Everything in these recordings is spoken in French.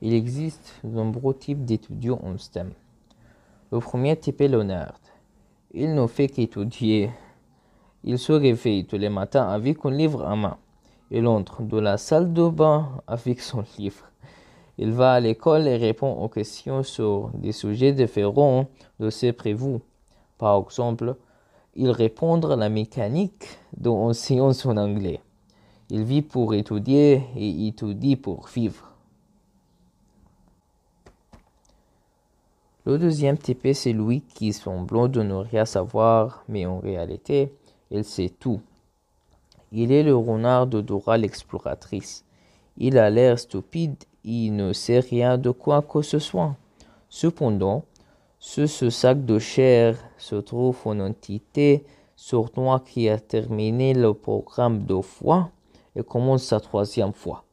Il existe de nombreux types d'étudiants en STEM. Le premier type est Leonard. Il ne fait qu'étudier. Il se réveille tous les matins avec un livre à main. Il entre dans la salle de bain avec son livre. Il va à l'école et répond aux questions sur des sujets différents de ses prévus. Par exemple, il répond à la mécanique dans science en anglais. Il vit pour étudier et étudie pour vivre. Le deuxième TP c'est lui qui semble de ne rien savoir, mais en réalité, il sait tout. Il est le renard de Dora l'exploratrice. Il a l'air stupide, il ne sait rien de quoi que ce soit. Cependant, ce, ce sac de chair se trouve en entité à qui a terminé le programme deux fois et commence sa troisième fois.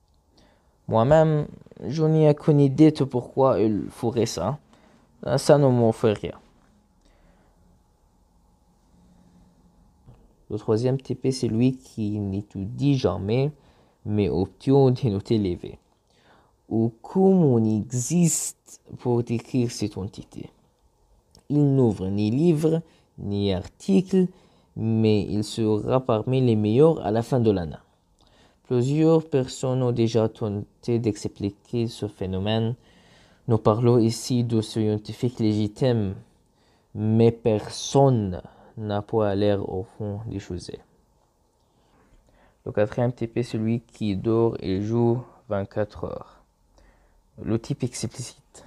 Moi-même, je n'ai aucune idée de pourquoi il ferait ça ça ne m'en fait rien. Le troisième TP, c'est lui qui n'étudie jamais, mais obtient des notes élevées. Ou comme on existe pour décrire cette entité. Il n'ouvre ni livre, ni article, mais il sera parmi les meilleurs à la fin de l'année. Plusieurs personnes ont déjà tenté d'expliquer ce phénomène nous parlons ici de scientifiques légitimes, mais personne n'a pas l'air au fond des choses. Le quatrième type est celui qui dort et joue 24 heures. Le type explicite.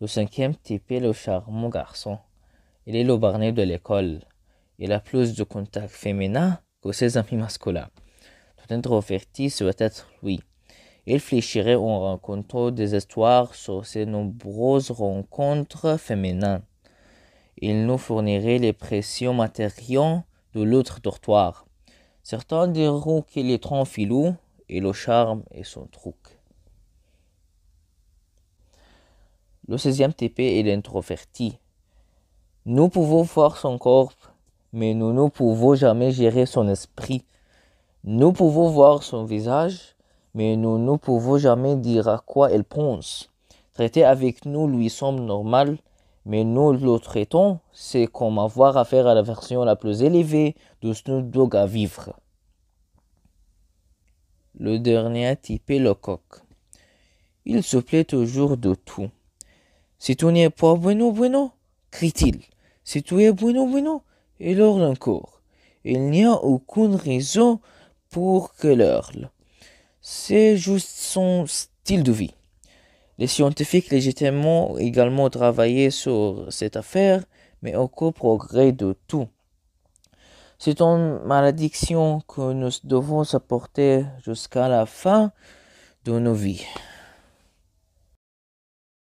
Le cinquième type est le charmant garçon. Il est le barnet de l'école. Il a plus de contacts féminins que ses amis masculins. Tout introverti doit être lui. Il fléchirait en rencontrant des histoires sur ses nombreuses rencontres féminines. Il nous fournirait les précieux matériaux de l'autre dortoir. Certains diront qu'il est trop filou et le charme est son truc. Le 16e TP est l'introverti. Nous pouvons voir son corps, mais nous ne pouvons jamais gérer son esprit. Nous pouvons voir son visage, mais nous ne pouvons jamais dire à quoi elle pense. Traiter avec nous lui semble normal, mais nous le traitons, c'est comme avoir affaire à la version la plus élevée de ce que nous à vivre. Le dernier a typé le coq. Il se plaît toujours de tout. Si tu n'es pas bueno, bueno, crie-t-il. Si tu es bueno, bueno, et l'heure encore. Il n'y a aucune raison pour que l'heure c'est juste son style de vie. Les scientifiques légitimement également travaillé sur cette affaire, mais aucun progrès de tout. C'est une malédiction que nous devons supporter jusqu'à la fin de nos vies.